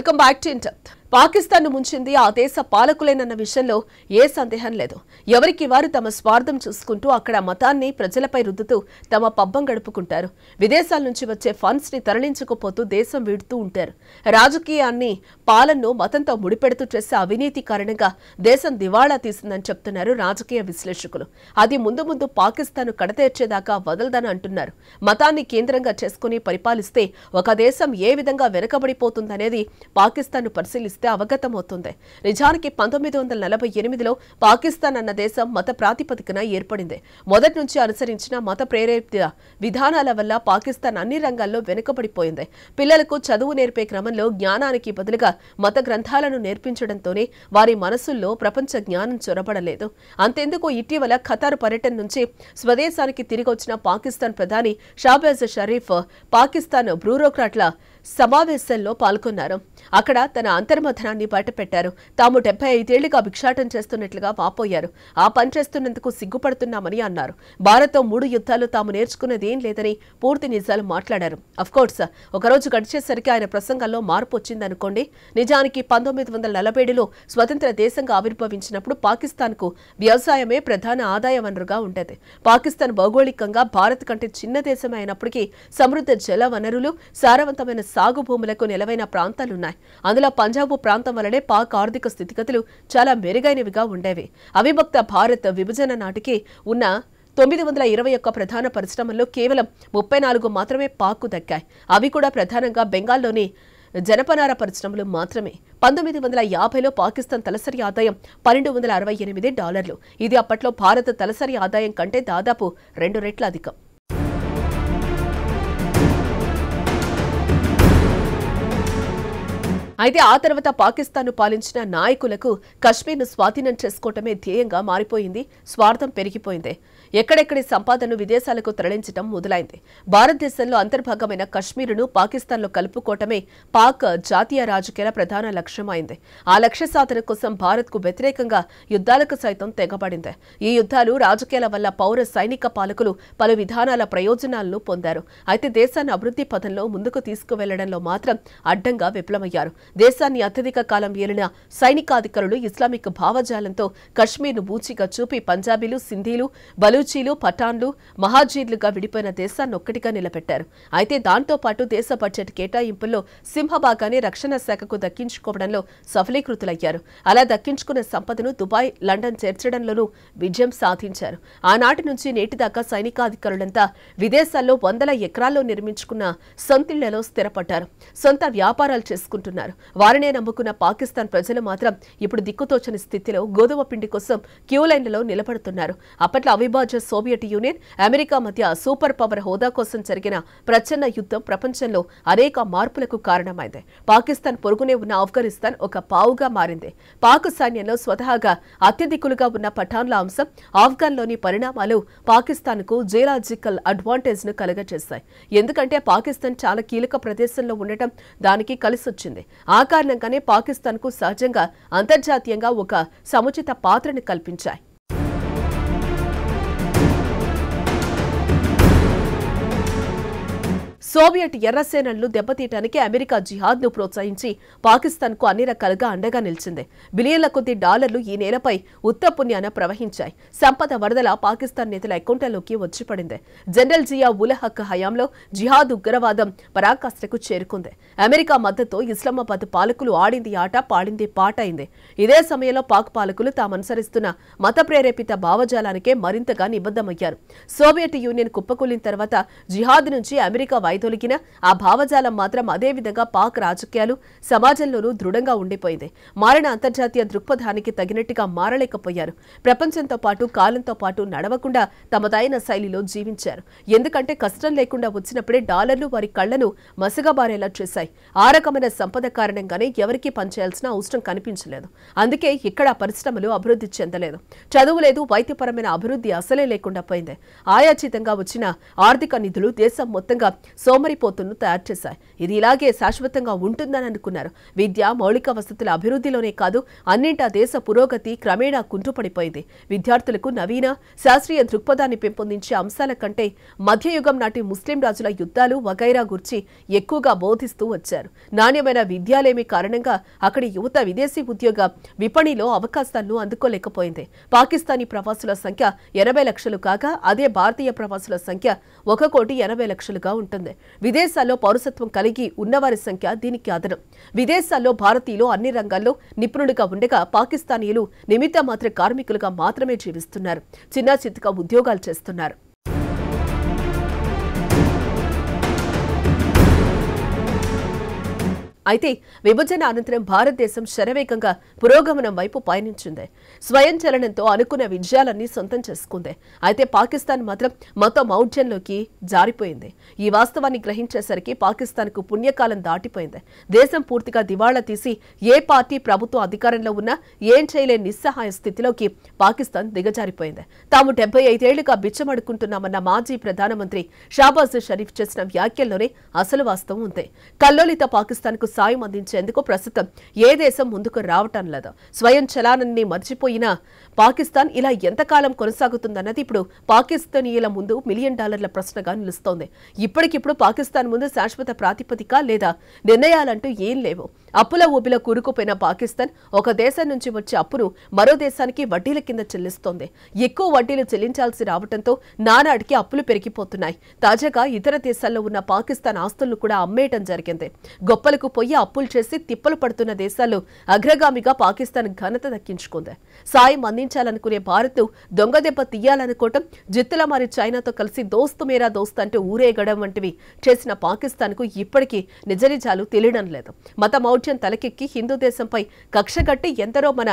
Welcome back to In ను ముంచింది ఆ దేశ పాలకులేనన్న విషయంలో ఏ సందేహం లేదు ఎవరికి వారు తమ స్వార్థం చూసుకుంటూ అక్కడ మతాన్ని ప్రజలపై రుద్దుతూ తమ పబ్బం గడుపుకుంటారు విదేశాల నుంచి వచ్చే ఫండ్స్ ని తరలించకపోతూ దేశం వీడుతూ ఉంటారు రాజకీయాన్ని పాలనను మతంతో ముడిపెడుతూ చేసే అవినీతి కారణంగా దేశం దివాళా తీసిందని చెప్తున్నారు రాజకీయ విశ్లేషకులు అది ముందు ముందు పాకిస్తాన్ను కడతేర్చేదాకా వదలదని అంటున్నారు మతాన్ని కేంద్రంగా చేసుకుని పరిపాలిస్తే ఒక దేశం ఏ విధంగా వెనుకబడిపోతుందనేది ను పరిశీలిస్తారు పరిశీలిస్తే అవగతమవుతుంది నిజానికి పంతొమ్మిది వందల నలభై ఎనిమిదిలో పాకిస్తాన్ అన్న దేశం మత ప్రాతిపదికన ఏర్పడింది మొదటి నుంచి అనుసరించిన మత ప్రేరేపిత విధానాల వల్ల పాకిస్తాన్ అన్ని రంగాల్లో వెనుకబడిపోయింది పిల్లలకు చదువు నేర్పే క్రమంలో జ్ఞానానికి బదులుగా మత గ్రంథాలను నేర్పించడంతోనే వారి మనసుల్లో ప్రపంచ జ్ఞానం చొరబడలేదు అంతెందుకు ఇటీవల ఖతార్ పర్యటన నుంచి స్వదేశానికి తిరిగి వచ్చిన పాకిస్తాన్ ప్రధాని షాబాజ్ షరీఫ్ పాకిస్తాన్ బ్రూరోక్రాట్ల సమావేశంలో పాల్గొన్నారు అక్కడ తన అంతర్మథనాన్ని బయటపెట్టారు తాము డెబ్బై ఐదేళ్లుగా భిక్షాటం చేస్తున్నట్లుగా వాపోయారు ఆ పని చేస్తున్నందుకు సిగ్గుపడుతున్నామని అన్నారు భారత్తో మూడు యుద్ధాలు తాము నేర్చుకున్నది ఏం లేదని పూర్తి నిజాలు మాట్లాడారు అఫ్కోర్స్ ఒకరోజు గడిచేసరికి ఆయన ప్రసంగంలో మార్పు వచ్చిందనుకోండి నిజానికి పంతొమ్మిది వందల నలభైలో స్వతంత్ర దేశంగా ఆవిర్భవించినప్పుడు కు వ్యవసాయమే ప్రధాన ఆదాయ వనరుగా ఉండేది పాకిస్తాన్ భౌగోళికంగా భారత్ కంటే చిన్న దేశమైనప్పటికీ అయినప్పటికీ సమృద్ధ జల వనరులు సారవంతమైన సాగు భూములకు నిలవైన ప్రాంతాలున్నాయి అందులో పంజాబ్ ప్రాంతం వలనే పాక్ ఆర్థిక స్థితిగతులు చాలా మెరుగైనవిగా ఉండేవి అవిభక్త భారత్ విభజన నాటికి ఉన్న తొమ్మిది వందల ఇరవై ఒక్క ప్రధాన పరిశ్రమల్లో కేవలం ముప్పై నాలుగు మాత్రమే పాక్కు దక్కాయి అవి కూడా ప్రధానంగా బెంగాల్లోని జనపనార పరిశ్రమలు మాత్రమే పంతొమ్మిది వందల యాభైలో పాకిస్తాన్ తలసరి ఆదాయం పన్నెండు వందల అరవై ఎనిమిది డాలర్లు ఇది అప్పట్లో భారత తలసరి ఆదాయం కంటే దాదాపు రెండు రెట్ల అధికం అయితే ఆ తర్వాత పాకిస్తాన్ పాలించిన నాయకులకు కశ్మీర్ను స్వాధీనం చేసుకోవటమే ధ్యేయంగా మారిపోయింది స్వార్థం పెరిగిపోయింది ఎక్కడెక్కడి సంపాదనను విదేశాలకు తరలించడం మొదలైంది భారతదేశంలో అంతర్భాగమైన పాకిస్తాన్ పాకిస్తాన్లో కలుపుకోవటమే పాక్ జాతీయ రాజకీయాల ప్రధాన లక్ష్యమైంది ఆ లక్ష్య సాధన కోసం భారత్కు వ్యతిరేకంగా యుద్ధాలకు సైతం తెగబడింది ఈ యుద్ధాలు రాజకీయాల వల్ల పౌర సైనిక పాలకులు పలు విధానాల ప్రయోజనాలను పొందారు అయితే దేశాన్ని అభివృద్ధి పథంలో ముందుకు తీసుకువెళ్లడంలో మాత్రం అడ్డంగా విఫలమయ్యారు దేశాన్ని అత్యధిక కాలం ఏలిన సైనికాధికారులు ఇస్లామిక్ భావజాలంతో కశ్మీర్ను బూచిగా చూపి పంజాబీలు సింధీలు బలు బలూచీలు పఠాన్లు మహాజీర్లుగా విడిపోయిన దేశాన్ని ఒక్కటిగా నిలబెట్టారు అయితే దాంతో పాటు దేశ బడ్జెట్ కేటాయింపుల్లో సింహభాగాన్ని రక్షణ శాఖకు దక్కించుకోవడంలో సఫలీకృతులయ్యారు అలా దక్కించుకున్న సంపదను దుబాయ్ లండన్ చేర్చడంలోనూ విజయం సాధించారు ఆనాటి నుంచి నేటిదాకా సైనికాధికారులంతా విదేశాల్లో వందల ఎకరాల్లో నిర్మించుకున్న సొంతిళ్లలో స్థిరపడ్డారు సొంత వ్యాపారాలు చేసుకుంటున్నారు వారినే నమ్ముకున్న పాకిస్తాన్ ప్రజలు మాత్రం ఇప్పుడు దిక్కుతోచని స్థితిలో గోధుమ పిండి కోసం క్యూలైన్లలో నిలబడుతున్నారు అప్పట్లో సామ్రాజ్య సోవియట్ యూనియన్ అమెరికా మధ్య సూపర్ పవర్ హోదా కోసం జరిగిన ప్రచన్న యుద్ధం ప్రపంచంలో అనేక మార్పులకు కారణమైంది పాకిస్తాన్ పొరుగునే ఉన్న ఆఫ్ఘనిస్తాన్ ఒక పావుగా మారింది పాక్ సైన్యంలో స్వతహాగా అత్యధికులుగా ఉన్న పఠాన్ల అంశం ఆఫ్ఘన్లోని పరిణామాలు పాకిస్తాన్కు జియలాజికల్ అడ్వాంటేజ్ను కలగజేశాయి ఎందుకంటే పాకిస్తాన్ చాలా కీలక ప్రదేశంలో ఉండటం దానికి కలిసొచ్చింది ఆ కారణంగానే పాకిస్తాన్కు సహజంగా అంతర్జాతీయంగా ఒక సముచిత పాత్రను కల్పించాయి సోవియట్ ఎర్రసేనలను దెబ్బతీయటానికి అమెరికా జిహాద్ ను ప్రోత్సహించి పాకిస్తాన్ కు అన్ని రకాలుగా అండగా నిలిచింది బిలియన్ల కొద్ది డాలర్లు ఈ నేలపై ఉత్తపుణ్యాన ప్రవహించాయి సంపద వరదల పాకిస్తాన్ నేతల అకౌంట్లలోకి వచ్చి పడింది జనరల్ జియా ఉలహక్ హయాంలో జిహాద్ ఉగ్రవాదం పరాకాష్ఠకు చేరుకుంది అమెరికా మద్దతు ఇస్లామాబాద్ పాలకులు ఆడింది ఆట పాడింది పాట అయింది ఇదే సమయంలో పాక్ పాలకులు తాము అనుసరిస్తున్న మత ప్రేరేపిత భావజాలానికే మరింతగా నిబద్ధమయ్యారు సోవియట్ యూనియన్ కుప్పకూలిన తర్వాత జిహాద్ నుంచి అమెరికా పైదొలిగిన ఆ భావజాలం మాత్రం అదేవిధంగా పాక్ రాజకీయాలు సమాజంలోనూ దృఢంగా ఉండిపోయింది మారిన అంతర్జాతీయ దృక్పథానికి తగినట్టుగా మారలేకపోయారు ప్రపంచంతో పాటు కాలంతో పాటు నడవకుండా తమదైన శైలిలో జీవించారు ఎందుకంటే కష్టం లేకుండా వచ్చినప్పుడే డాలర్లు వారి కళ్లను మసగబారేలా చేశాయి ఆ రకమైన సంపద కారణంగానే ఎవరికీ పనిచేయాల్సిన అవసరం కనిపించలేదు అందుకే ఇక్కడ పరిశ్రమలు అభివృద్ధి చెందలేదు చదువు లేదు వైద్యపరమైన అభివృద్ధి అసలే లేకుండా పోయింది ఆయాచితంగా వచ్చిన ఆర్థిక నిధులు దేశం మొత్తంగా సోమరిపోతును తయారు చేశాయి ఇది ఇలాగే శాశ్వతంగా ఉంటుందని అనుకున్నారు విద్య మౌలిక వసతుల అభివృద్ధిలోనే కాదు అన్నింటా దేశ పురోగతి క్రమేణా కుంటుపడిపోయింది విద్యార్థులకు నవీన శాస్త్రీయ దృక్పథాన్ని పెంపొందించే అంశాల కంటే మధ్యయుగం నాటి ముస్లిం రాజుల యుద్ధాలు వగైరా గుర్చి ఎక్కువగా బోధిస్తూ వచ్చారు నాణ్యమైన విద్యాలేమి కారణంగా అక్కడి యువత విదేశీ ఉద్యోగ విపణిలో అవకాశాలను అందుకోలేకపోయింది పాకిస్తానీ ప్రవాసుల సంఖ్య ఎనభై లక్షలు కాగా అదే భారతీయ ప్రవాసుల సంఖ్య ఒక కోటి ఎనభై లక్షలుగా ఉంటుంది విదేశాల్లో పౌరసత్వం కలిగి ఉన్నవారి సంఖ్య దీనికి అదనం విదేశాల్లో భారతీయులు అన్ని రంగాల్లో నిపుణుడిగా ఉండగా పాకిస్తానీయులు నిమిత్త మాత్ర కార్మికులుగా మాత్రమే జీవిస్తున్నారు చిన్న చిత్తుగా ఉద్యోగాలు చేస్తున్నారు అయితే విభజన అనంతరం భారతదేశం శరవేగంగా పురోగమనం వైపు పయనించింది స్వయం చలనంతో అనుకున్న విజయాలన్నీ సొంతం చేసుకుంది అయితే పాకిస్తాన్ మాత్రం మొత్తం మౌఢ్యంలోకి జారిపోయింది ఈ వాస్తవాన్ని గ్రహించేసరికి కు పుణ్యకాలం దాటిపోయింది దేశం పూర్తిగా దివాళా తీసి ఏ పార్టీ ప్రభుత్వం అధికారంలో ఉన్నా ఏం చేయలేని నిస్సహాయ స్థితిలోకి పాకిస్తాన్ దిగజారిపోయింది తాము డెబ్బై ఐదేళ్లుగా బిచ్చమడుకుంటున్నామన్న మాజీ ప్రధానమంత్రి షాబాజ్ షరీఫ్ చేసిన వ్యాఖ్యల్లోనే అసలు వాస్తవం ఉంది కల్లోలిత కు సాయం అందించేందుకు ప్రస్తుతం ఏ దేశం ముందుకు రావటం లేదు స్వయం చలానాన్ని మర్చిపోయిన పాకిస్తాన్ ఇలా ఎంతకాలం కొనసాగుతుందన్నది ఇప్పుడు పాకిస్తానీయుల ముందు మిలియన్ డాలర్ల ప్రశ్నగా నిలుస్తోంది ఇప్పటికిప్పుడు పాకిస్తాన్ ముందు శాశ్వత ప్రాతిపదిక లేదా నిర్ణయాలంటూ ఏం లేవు అప్పుల ఊబిలో కూరుకుపోయిన పాకిస్తాన్ ఒక దేశం నుంచి వచ్చే అప్పును మరో దేశానికి వడ్డీల కింద చెల్లిస్తోంది ఎక్కువ వడ్డీలు చెల్లించాల్సి రావడంతో నానాటికి అప్పులు పెరిగిపోతున్నాయి తాజాగా ఇతర దేశాల్లో ఉన్న పాకిస్తాన్ ఆస్తులను కూడా అమ్మేయటం జరిగింది గొప్పలకు పోయి సాయి అప్పులు చేసి తిప్పలు పడుతున్న దేశాల్లో అగ్రగామిగా పాకిస్తాన్ ఘనత దక్కించుకుంది సాయం అందించాలనుకునే భారత్ దొంగదెబ్బ తీయాలనుకోవటం జిత్తుల మారి చైనాతో కలిసి దోస్తు మేరా దోస్త్ అంటూ ఊరేగడం వంటివి చేసిన పాకిస్తాన్కు ఇప్పటికీ నిజ నిజాలు తెలియడం లేదు మత మౌఢ్యం తలకెక్కి హిందూ దేశంపై కక్షగట్టి ఎంతరో మన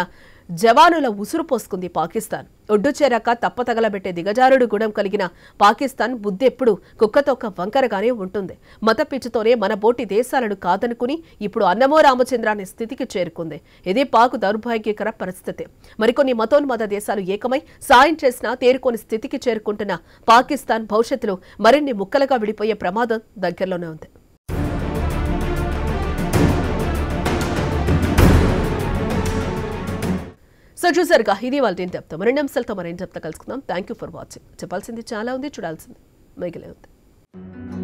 జవానుల ఉసురు పోసుకుంది పాకిస్తాన్ ఒడ్డు చేరాక తప్ప తగలబెట్టే దిగజారుడు గుణం కలిగిన పాకిస్తాన్ బుద్ధెప్పుడు కుక్కతోక వంకరగానే ఉంటుంది మత పిచ్చితోనే మన బోటి దేశాలను కాదనుకుని ఇప్పుడు అన్నమో రామచంద్రాని స్థితికి చేరుకుంది ఇది పాకు దౌర్భాగ్యకర పరిస్థితి మరికొన్ని మతోన్మత దేశాలు ఏకమై సాయం చేసినా తేరుకోని స్థితికి చేరుకుంటున్న పాకిస్తాన్ భవిష్యత్తులో మరిన్ని ముక్కలుగా విడిపోయే ప్రమాదం దగ్గరలోనే ఉంది సో చూసారుగా ఇది వాళ్ళ ఏం చెప్తాం మరిన్ని అంశాలతో మరేం చెప్తా కలుసుకుందాం థ్యాంక్ ఫర్ వాచింగ్ చెప్పాల్సింది చాలా ఉంది చూడాల్సింది మిగిలే ఉంది